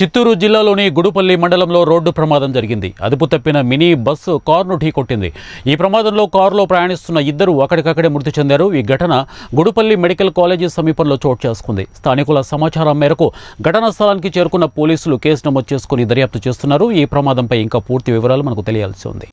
చిత్తూరు జిల్లాలోని గుడుపల్లి మండలంలో రోడ్డు ప్రమాదం జరిగింది అదుపు తప్పిన మినీ బస్సు కారును ఢీకొట్టింది ఈ ప్రమాదంలో కారులో ప్రయాణిస్తున్న ఇద్దరు అక్కడికక్కడే మృతి చెందారు ఈ ఘటన గుడుపల్లి మెడికల్ కాలేజీ సమీపంలో చోటు చేసుకుంది స్థానికుల సమాచారం మేరకు ఘటనా స్థలానికి చేరుకున్న పోలీసులు కేసు నమోదు చేసుకుని దర్యాప్తు చేస్తున్నారు ఈ ప్రమాదంపై ఇంకా పూర్తి వివరాలు మనకు తెలియాల్సి ఉంది